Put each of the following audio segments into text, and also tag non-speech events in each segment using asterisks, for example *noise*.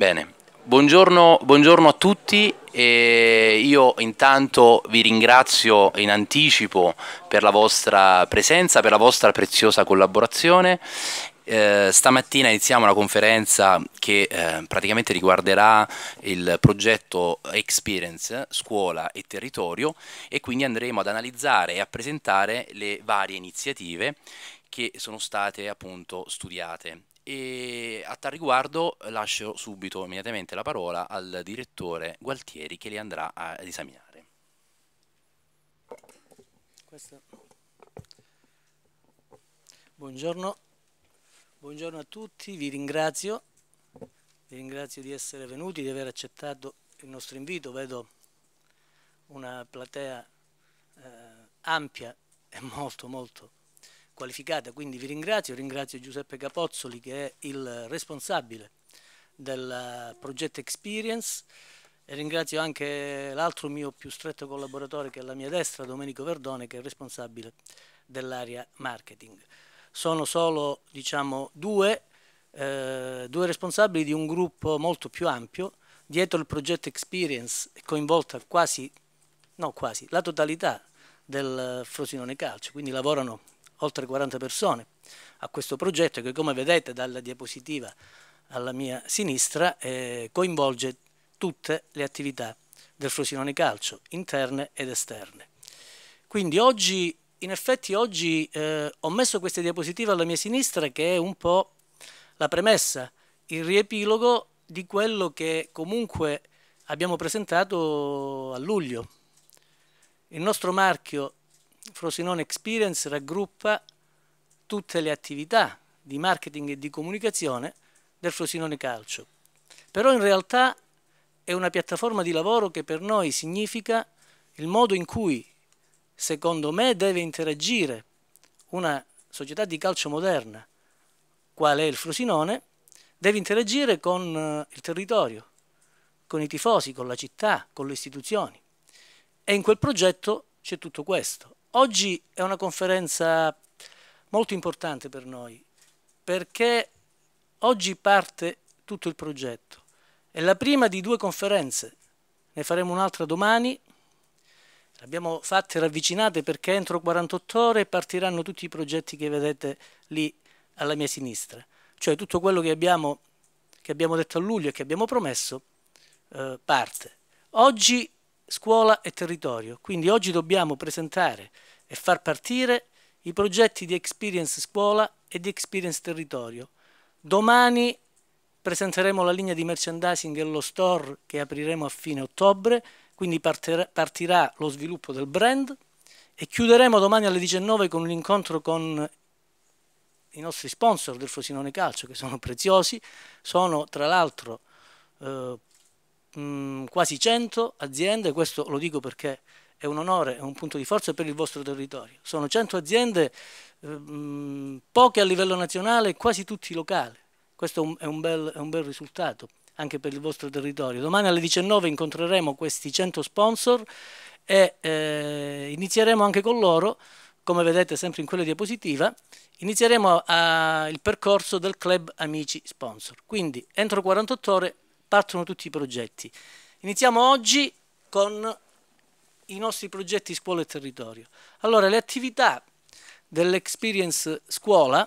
Bene, buongiorno, buongiorno a tutti e io intanto vi ringrazio in anticipo per la vostra presenza, per la vostra preziosa collaborazione. Eh, stamattina iniziamo una conferenza che eh, praticamente riguarderà il progetto Experience, scuola e territorio e quindi andremo ad analizzare e a presentare le varie iniziative che sono state appunto studiate e a tal riguardo eh, lascio subito, immediatamente, la parola al direttore Gualtieri che li andrà ad esaminare. Questa. Buongiorno. Buongiorno a tutti, vi ringrazio. vi ringrazio di essere venuti, di aver accettato il nostro invito. Vedo una platea eh, ampia e molto molto qualificata, quindi vi ringrazio, ringrazio Giuseppe Capozzoli che è il responsabile del eh, progetto Experience e ringrazio anche l'altro mio più stretto collaboratore che è la mia destra, Domenico Verdone, che è responsabile dell'area marketing. Sono solo diciamo, due, eh, due responsabili di un gruppo molto più ampio. Dietro il progetto Experience è coinvolta quasi, no, quasi la totalità del eh, Frosinone Calcio, quindi lavorano oltre 40 persone a questo progetto che come vedete dalla diapositiva alla mia sinistra eh, coinvolge tutte le attività del Frosinone Calcio, interne ed esterne. Quindi oggi, in effetti oggi eh, ho messo questa diapositiva alla mia sinistra che è un po' la premessa, il riepilogo di quello che comunque abbiamo presentato a luglio. Il nostro marchio Frosinone Experience raggruppa tutte le attività di marketing e di comunicazione del Frosinone Calcio. Però in realtà è una piattaforma di lavoro che per noi significa il modo in cui, secondo me, deve interagire una società di calcio moderna, qual è il Frosinone, deve interagire con eh, il territorio, con i tifosi, con la città, con le istituzioni. E in quel progetto c'è tutto questo. Oggi è una conferenza molto importante per noi perché oggi parte tutto il progetto. È la prima di due conferenze, ne faremo un'altra domani. Le abbiamo fatte ravvicinate perché entro 48 ore partiranno tutti i progetti che vedete lì alla mia sinistra. Cioè tutto quello che abbiamo, che abbiamo detto a luglio e che abbiamo promesso eh, parte. Oggi scuola e territorio. Quindi oggi dobbiamo presentare e far partire i progetti di Experience Scuola e di Experience Territorio. Domani presenteremo la linea di merchandising e lo store che apriremo a fine ottobre, quindi partirà lo sviluppo del brand e chiuderemo domani alle 19 con un incontro con i nostri sponsor del Frosinone Calcio che sono preziosi, sono tra l'altro eh, Mm, quasi 100 aziende, questo lo dico perché è un onore, è un punto di forza per il vostro territorio. Sono 100 aziende, eh, mm, poche a livello nazionale e quasi tutti locali. Questo è un, bel, è un, bel, risultato anche per il vostro territorio. Domani alle 19 incontreremo questi 100 sponsor e eh, inizieremo anche con loro, come vedete sempre in quella diapositiva, inizieremo a, il percorso del club Amici Sponsor. Quindi entro 48 ore partono tutti i progetti. Iniziamo oggi con i nostri progetti scuola e territorio. Allora, le attività dell'Experience Scuola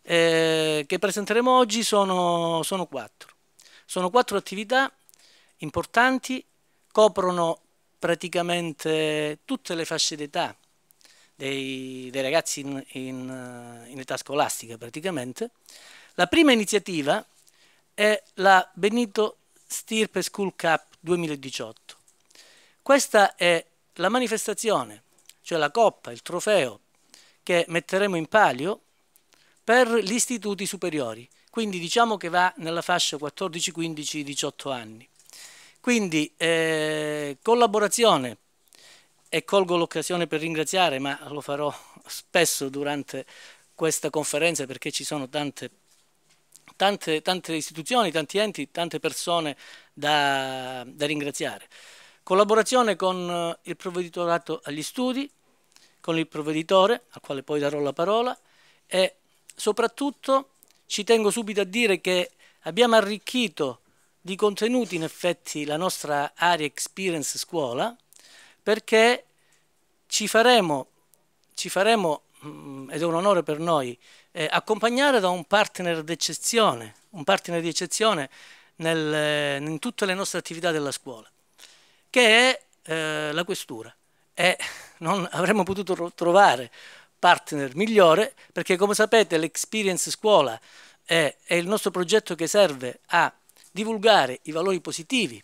eh, che presenteremo oggi sono, sono quattro. Sono quattro attività importanti, coprono praticamente tutte le fasce d'età dei, dei, ragazzi in, in, eh, in età scolastica praticamente. La prima iniziativa è la Benito Stirpe School Cup 2018. Questa è la manifestazione, cioè la coppa, il trofeo che metteremo in palio per gli istituti superiori, quindi diciamo che va nella fascia 14, 15, 18 anni. Quindi eh, collaborazione e colgo l'occasione per ringraziare, ma lo farò *laughs* spesso durante questa conferenza perché ci sono tante tante, tante istituzioni, tanti enti, tante persone da, da ringraziare. Collaborazione con eh, il provveditorato agli studi, con il provveditore, al quale poi darò la parola, e soprattutto ci tengo subito a dire che abbiamo arricchito di contenuti in effetti la nostra area experience scuola perché ci faremo, ci faremo Mm, ed è un onore per noi, eh, accompagnare da un partner d'eccezione, un partner di eccezione nel, eh, in tutte le nostre attività della scuola, che è eh, la questura. E *laughs* non avremmo potuto trovare partner migliore perché come sapete l'Experience Scuola è, è il nostro progetto che serve a divulgare i valori positivi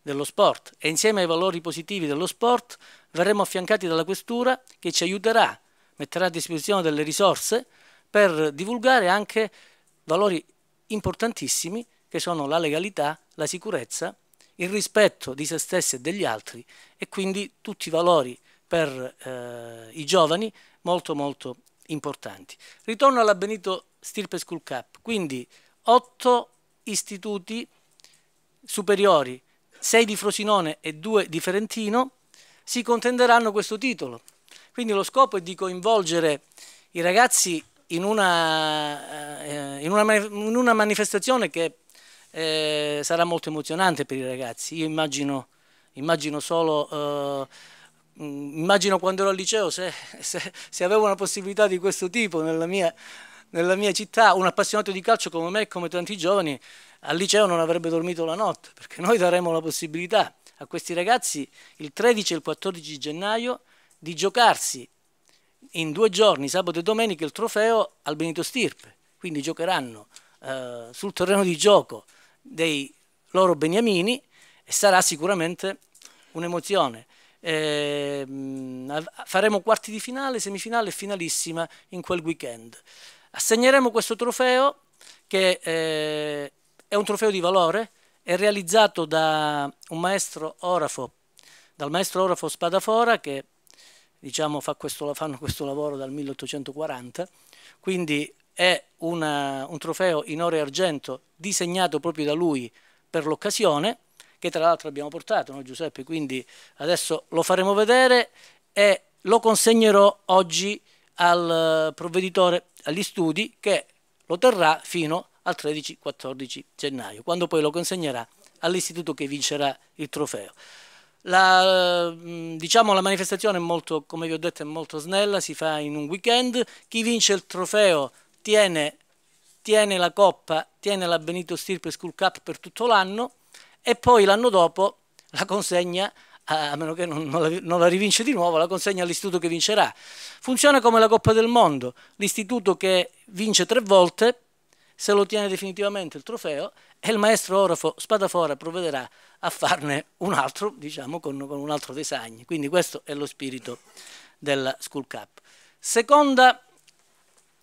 dello sport e insieme ai valori positivi dello sport verremo affiancati dalla questura che ci aiuterà a metterà a disposizione delle risorse per divulgare anche valori importantissimi che sono la legalità, la sicurezza, il rispetto di se stessi e degli altri e quindi tutti i valori per eh, i giovani molto molto importanti. Ritorno alla Benito Stirpe School Cup, quindi otto istituti superiori, sei di Frosinone e due di Ferentino, si contenderanno questo titolo quindi lo scopo è di coinvolgere i ragazzi in una, eh, in una, in una manifestazione che eh, sarà molto emozionante per i ragazzi. Io immagino, immagino solo... Eh, mm, immagino quando ero al liceo se, se, se, avevo una possibilità di questo tipo nella mia, nella mia, città, un appassionato di calcio come me e come tanti giovani al liceo non avrebbe dormito la notte, perché noi daremo la possibilità a questi ragazzi il 13 e il 14 gennaio di giocarsi in due giorni, sabato e domenica, il trofeo al Benito Stirpe. Quindi giocheranno eh, sul terreno di gioco dei loro beniamini e sarà sicuramente un'emozione. Eh, faremo quarti di finale, semifinale e finalissima in quel weekend. Assegneremo questo trofeo che eh, è un trofeo di valore, è realizzato da un maestro orafo, dal maestro orafo Spadafora che diciamo, fa questo, fanno questo lavoro dal 1840, quindi è una, un trofeo in oro e argento disegnato proprio da lui per l'occasione, che tra l'altro abbiamo portato noi Giuseppe, quindi adesso lo faremo vedere e lo consegnerò oggi al eh, provveditore agli studi che lo terrà fino al 13-14 gennaio, quando poi lo consegnerà all'istituto che vincerà il trofeo. La, mm, diciamo, la manifestazione è molto, come vi ho detto, è molto snella, si fa in un weekend. Chi vince il trofeo tiene, tiene la coppa, tiene la Benito Stirpe School Cup per tutto l'anno e poi l'anno dopo la consegna a meno che non, non, la, non, la, rivince di nuovo, la consegna all'istituto che vincerà. Funziona come la Coppa del Mondo, l'istituto che vince tre volte se lo tiene definitivamente il trofeo e il maestro orafo Spadafora provvederà a farne un altro, diciamo, con, con un altro design. Quindi questo è lo spirito della School Cup. Seconda,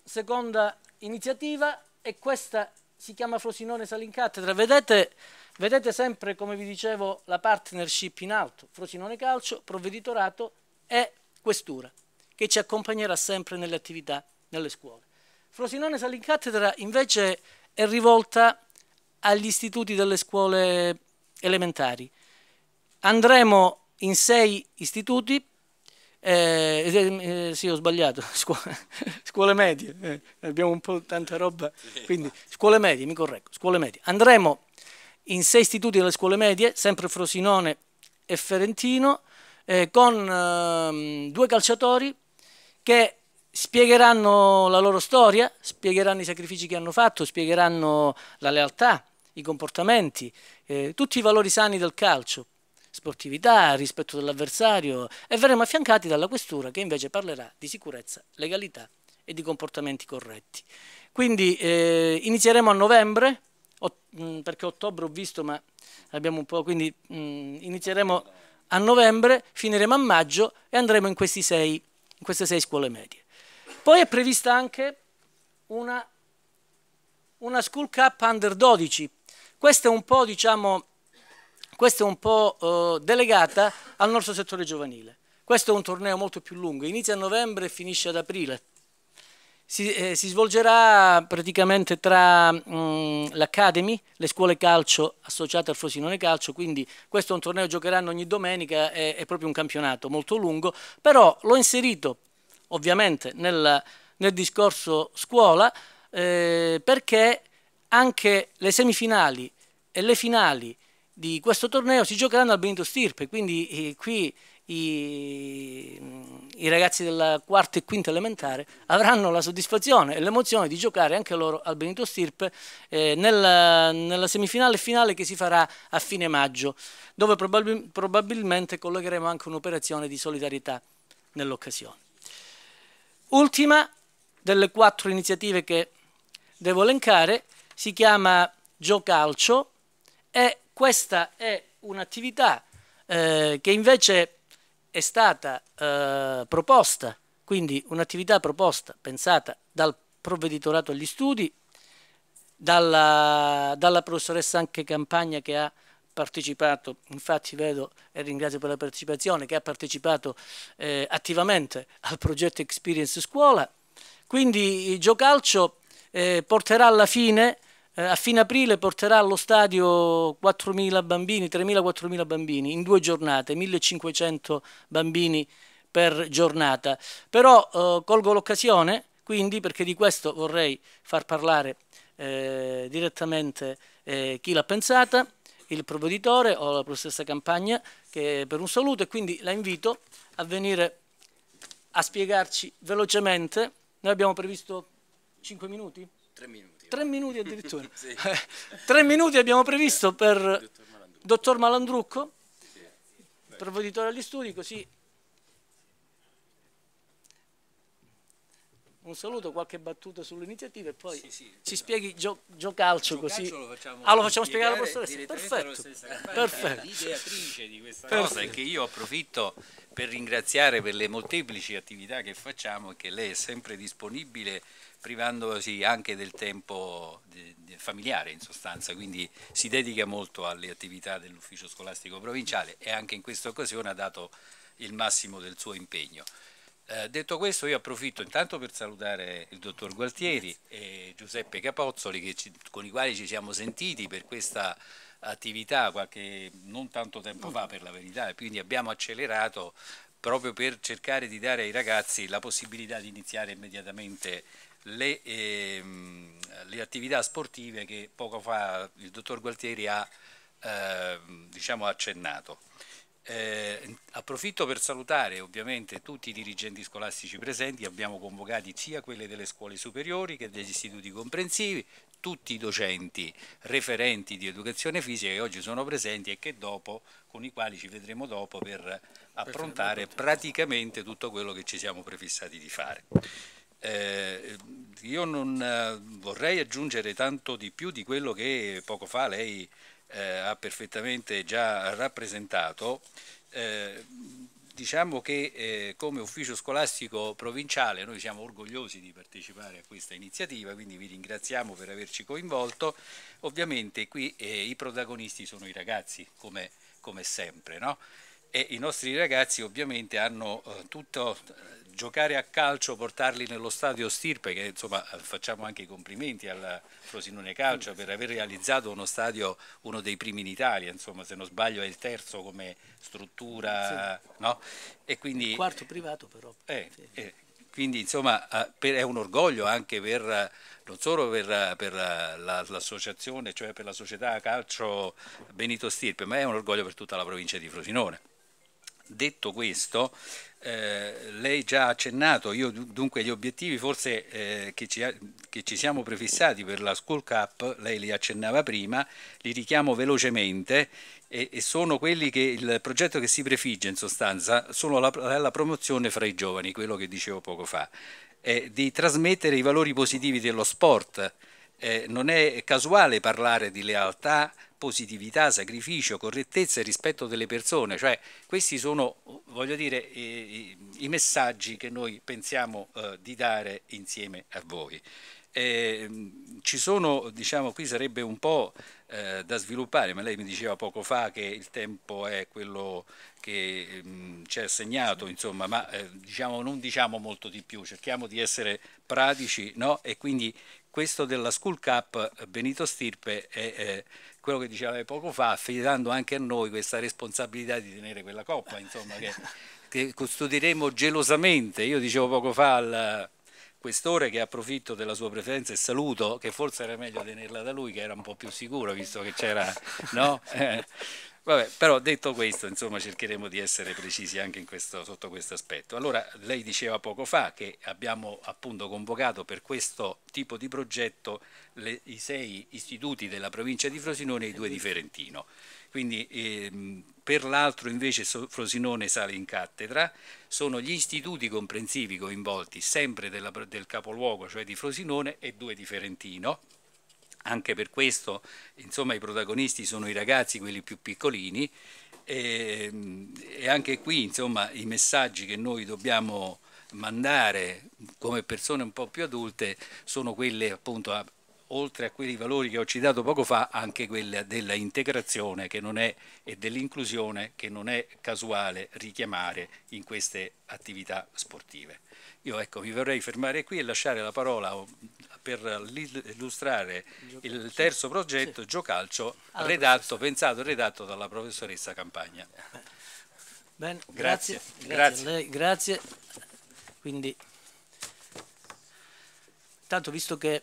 seconda iniziativa e questa, si chiama Frosinone Salincatedra. Vedete, vedete sempre, come vi dicevo, la partnership in alto, Frosinone Calcio, Provveditorato e Questura, che ci accompagnerà sempre nelle attività nelle scuole. Frosinone Cattedra invece è rivolta agli istituti delle scuole elementari. Andremo in sei istituti, eh, eh, eh sì ho sbagliato, *laughs* scuole, scuole medie, eh, abbiamo un po' tanta roba, quindi scuole medie, mi correggo, scuole medie. Andremo in sei istituti delle scuole medie, sempre Frosinone e Ferentino, eh, con ehm, due calciatori che spiegheranno la loro storia, spiegheranno i sacrifici che hanno fatto, spiegheranno la lealtà, i comportamenti, eh, tutti i valori sani del calcio, sportività, rispetto dell'avversario e verremo affiancati dalla questura che invece parlerà di sicurezza, legalità e di comportamenti corretti. Quindi eh, inizieremo a novembre, o, mm, perché ottobre ho visto ma abbiamo un po', quindi mh, mm, inizieremo a novembre, finiremo a maggio e andremo in, sei, in queste sei scuole medie. Poi è prevista anche una, una School Cup Under 12 questa è un po', diciamo, questa è un po' eh, delegata al nostro settore giovanile. Questo è un torneo molto più lungo, inizia a novembre e finisce ad aprile. Si, eh, si svolgerà praticamente tra mm, l'Academy, le scuole calcio associate al Frosinone Calcio, quindi questo è un torneo che giocheranno ogni domenica, è, è proprio un campionato molto lungo, però l'ho inserito ovviamente nel, nel discorso scuola eh, perché anche le semifinali e le finali di questo torneo si giocheranno al Benito Stirpe, quindi eh, qui i, mm, i, ragazzi della quarta e quinta elementare avranno la soddisfazione e l'emozione di giocare anche loro al Benito Stirpe eh, nella, nella, semifinale finale che si farà a fine maggio, dove probab probabilmente collegheremo anche un'operazione di solidarietà nell'occasione. Ultima delle quattro iniziative che devo elencare si chiama Giocalcio e questa è un'attività eh, che invece è stata eh, proposta, quindi un'attività proposta, pensata dal provveditorato agli studi, dalla, dalla professoressa anche Campagna che ha partecipato, infatti vedo e ringrazio per la partecipazione, che ha partecipato eh, attivamente al progetto Experience Scuola. Quindi Giocalcio eh, porterà alla fine eh, a fine aprile porterà allo stadio 4.000 bambini, 3.000-4.000 bambini in due giornate, 1.500 bambini per giornata. Però eh, colgo l'occasione, quindi, perché di questo vorrei far parlare eh, direttamente eh, chi l'ha pensata, il provveditore o la professoressa Campagna, che per un saluto e quindi la invito a venire a spiegarci velocemente. Noi abbiamo previsto 5 minuti? Tre minuti. Tre minuti addirittura. *laughs* Eh, tre minuti abbiamo previsto per dottor Malandrucco, dottor Malandrucco provveditore agli studi, così un saluto, qualche battuta sull'iniziativa e poi sì, sì, ci no. spieghi gio, calcio gio così. Calcio lo facciamo, ah, lo facciamo spiegare alla professoressa. Perfetto. Perfetto. L'ideatrice di questa Perfetto. cosa è che io approfitto per ringraziare per le molteplici attività che facciamo e che lei è sempre disponibile privandosi anche del tempo familiare in sostanza, quindi si dedica molto alle attività dell'ufficio scolastico provinciale e anche in questa occasione ha dato il massimo del suo impegno. Eh, detto questo io approfitto intanto per salutare il dottor Gualtieri e Giuseppe Capozzoli ci, con i quali ci siamo sentiti per questa attività qualche, non tanto tempo fa per la verità, quindi abbiamo accelerato proprio per cercare di dare ai ragazzi la possibilità di iniziare immediatamente le, ehm, le, attività sportive che poco fa il dottor Gualtieri ha eh, diciamo accennato. Eh, approfitto per salutare ovviamente tutti i dirigenti scolastici presenti, abbiamo convocati sia quelli delle scuole superiori che degli istituti comprensivi, tutti i docenti referenti di educazione fisica che oggi sono presenti e che dopo, con i quali ci vedremo dopo per approntare praticamente tutto quello che ci siamo prefissati di fare. Eh, io non eh, vorrei aggiungere tanto di più di quello che poco fa lei eh, ha perfettamente già rappresentato. Eh, diciamo che eh, come ufficio scolastico provinciale noi siamo orgogliosi di partecipare a questa iniziativa, quindi vi ringraziamo per averci coinvolto. Ovviamente qui eh, i protagonisti sono i ragazzi, come, come sempre. No? e i nostri ragazzi ovviamente hanno eh, tutto eh, giocare a calcio, portarli nello stadio Stirpe, che insomma eh, facciamo anche i complimenti al Frosinone Calcio per aver realizzato uno stadio, uno dei primi in Italia, insomma se non sbaglio è il terzo come struttura, sì. no? E quindi, il quarto privato però. Eh, sì. eh, quindi insomma è un orgoglio anche per, non solo per, per l'associazione, cioè per la società calcio Benito Stirpe, ma è un orgoglio per tutta la provincia di Frosinone. Detto questo, eh, lei già ha accennato, io dunque gli obiettivi forse eh, che, ci, che, ci, siamo prefissati per la School Cup, lei li accennava prima, li richiamo velocemente e, e sono quelli che il progetto che si prefigge in sostanza sono la, la promozione fra i giovani, quello che dicevo poco fa, eh, di trasmettere i valori positivi dello sport eh, non è casuale parlare di lealtà, positività, sacrificio, correttezza e rispetto delle persone, cioè questi sono, voglio dire, i, i messaggi che noi pensiamo eh, di dare insieme a voi. Eh, ci sono, diciamo, qui sarebbe un po' eh, da sviluppare, ma lei mi diceva poco fa che il tempo è quello che ehm, ci è assegnato, insomma, ma eh, diciamo, non diciamo molto di più, cerchiamo di essere pratici no? e quindi questo della School Cup eh, Benito Stirpe è quello che diceva poco fa, affidando anche a noi questa responsabilità di tenere quella coppa, insomma, che, *laughs* che custodiremo gelosamente. Io dicevo poco fa al questore che approfitto della sua presenza e saluto, che forse era meglio tenerla da lui, che era un po' più sicuro, visto che c'era... No? *laughs* Eh, Vabbè, però detto questo, insomma, cercheremo di essere precisi anche questo, sotto questo aspetto. Allora, lei diceva poco fa che abbiamo appunto convocato per questo tipo di progetto le, i sei istituti della provincia di Frosinone e i due di Ferentino. Quindi ehm, per l'altro invece Frosinone sale in cattedra, sono gli istituti comprensivi coinvolti sempre della, del capoluogo, cioè di Frosinone e due di Ferentino anche per questo insomma, i protagonisti sono i ragazzi, quelli più piccolini, e, e anche qui insomma, i messaggi che noi dobbiamo mandare come persone un po' più adulte sono quelle appunto a, oltre a quei valori che ho citato poco fa, anche quella della integrazione è, e dell'inclusione che non è casuale richiamare in queste attività sportive. Io ecco, mi vorrei fermare qui e lasciare la parola oh, per illustrare il terzo progetto, sì. Giocalcio, redatto, pensato e redatto dalla professoressa Campagna. Bene, grazie. Grazie. Grazie. Lei, grazie. Quindi, tanto visto che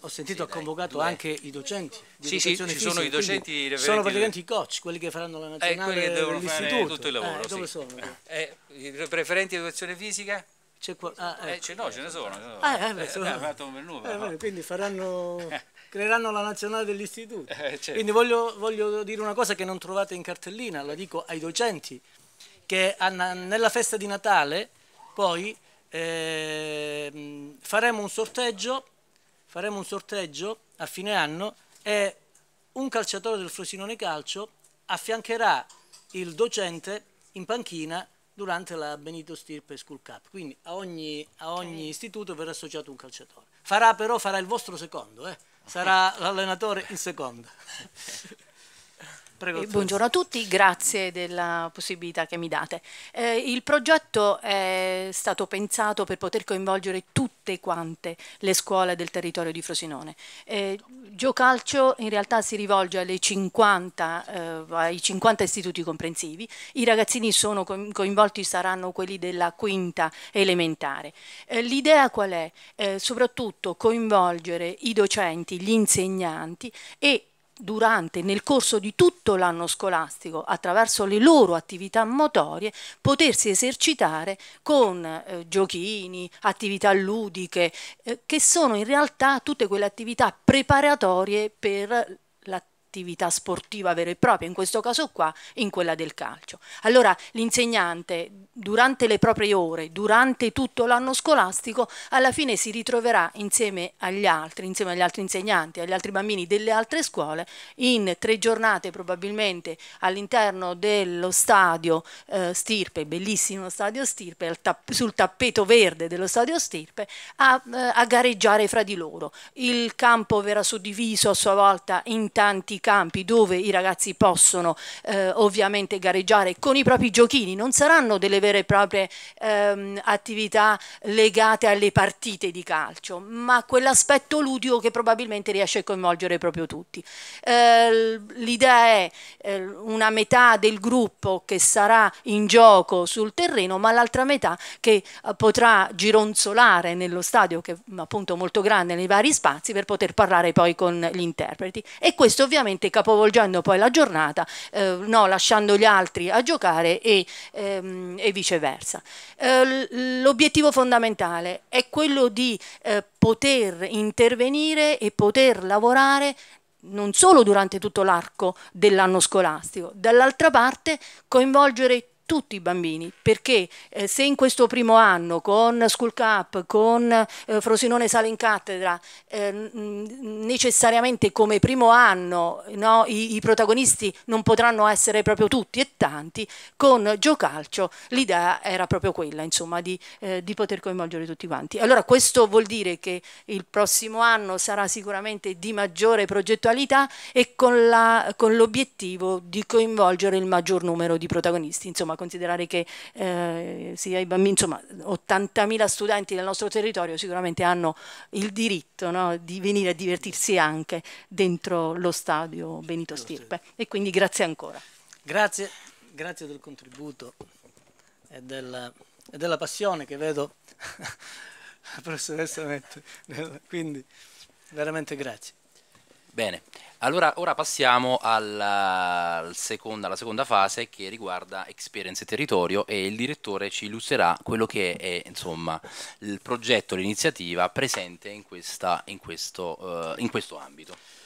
ho sentito sì, ha convocato dai, anche i docenti. sì, sì, ci fisica, sono i docenti Sono praticamente i coach, quelli che faranno la eh, nazionale. Eh, quelli che devono fare tutto il lavoro. Eh, dove sì. sono? Eh, eh I preferenti di educazione fisica? C'è qua, ah, eh, ecco. eh, no, ce ne sono. Ah, eh, beh, sono... Eh, fatto un bel numero. quindi faranno, *laughs* creeranno la nazionale dell'istituto. Certo. Quindi voglio, voglio dire una cosa che non trovate in cartellina, la dico ai docenti, che nella festa di Natale poi eh, faremo un sorteggio faremo un sorteggio a fine anno e un calciatore del Frosinone Calcio affiancherà il docente in panchina durante la Benito Stirpe School Cup. Quindi a ogni, a ogni istituto verrà associato un calciatore. Farà però farà il vostro secondo, eh? sarà *laughs* l'allenatore in secondo. *laughs* Prego, eh, buongiorno a tutti, grazie della possibilità che mi date. Eh, il progetto è stato pensato per poter coinvolgere tutte quante le scuole del territorio di Frosinone. Eh, Calcio in realtà si rivolge 50, eh, ai 50 istituti comprensivi, i ragazzini sono coinvolti saranno quelli della quinta elementare. Eh, l'idea qual è? Eh, soprattutto coinvolgere i docenti, gli insegnanti e durante, nel corso di tutto l'anno scolastico, attraverso le loro attività motorie, potersi esercitare con eh, giochini, attività ludiche, eh, che sono in realtà tutte quelle attività preparatorie per la, attività sportiva vera e propria, in questo caso qua, in quella del calcio. Allora l'insegnante durante le proprie ore, durante tutto l'anno scolastico, alla fine si ritroverà insieme agli altri, insieme agli altri insegnanti, agli altri bambini delle altre scuole, in tre giornate probabilmente all'interno dello stadio eh, Stirpe, bellissimo stadio Stirpe, tapp sul tappeto verde dello stadio Stirpe, a, eh, a gareggiare fra di loro. Il campo verrà suddiviso a sua volta in tanti campi dove i ragazzi possono eh, ovviamente gareggiare con i propri giochini, non saranno delle vere e proprie ehm, attività legate alle partite di calcio, ma quell'aspetto ludico che probabilmente riesce a coinvolgere proprio tutti. Eh, l'idea è eh, una metà del gruppo che sarà in gioco sul terreno, ma l'altra metà che eh, potrà gironzolare nello stadio, che è appunto molto grande nei vari spazi, per poter parlare poi con gli interpreti. E questo ovviamente veramente capovolgendo poi la giornata, eh, no, lasciando gli altri a giocare e, ehm, e viceversa. Eh, l'obiettivo fondamentale è quello di eh, poter intervenire e poter lavorare non solo durante tutto l'arco dell'anno scolastico, dall'altra parte coinvolgere tutti tutti i bambini, perché eh, se in questo primo anno con School Cup, con eh, Frosinone Sale in Cattedra, eh, necessariamente come primo anno no, i, i, protagonisti non potranno essere proprio tutti e tanti, con Giocalcio l'idea era proprio quella, insomma, di, eh, di, poter coinvolgere tutti quanti. Allora questo vuol dire che il prossimo anno sarà sicuramente di maggiore progettualità e con l'obiettivo di coinvolgere il maggior numero di protagonisti, insomma, considerare che eh, sia i bambini, insomma 80.000 studenti del nostro territorio sicuramente hanno il diritto no, di venire a divertirsi anche dentro lo stadio Benito Stirpe e quindi grazie ancora. Grazie, grazie del contributo e della, e della passione che vedo la *laughs* professoressa mette, quindi veramente grazie. Bene. Allora, ora passiamo alla, al seconda, alla, seconda, fase che riguarda Experience e Territorio e il direttore ci illustrerà quello che è insomma, il progetto, l'iniziativa presente in, questa, in, questo, uh, in questo ambito.